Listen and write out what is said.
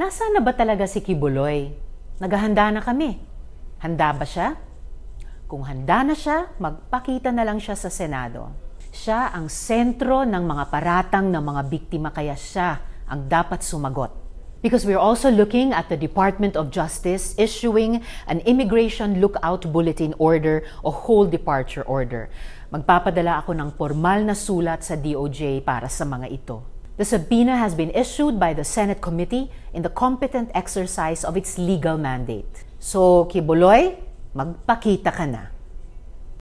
Nasaan na ba talaga si Kibuloy? Naghahanda na kami. Handa ba siya? Kung handa na siya, magpakita na lang siya sa Senado. Siya ang sentro ng mga paratang ng mga biktima kaya siya ang dapat sumagot. Because we're also looking at the Department of Justice issuing an Immigration Lookout Bulletin Order o Whole Departure Order. Magpapadala ako ng formal na sulat sa DOJ para sa mga ito. The subpoena has been issued by the Senate Committee in the competent exercise of its legal mandate. So, Kibuloy, magpakita ka na.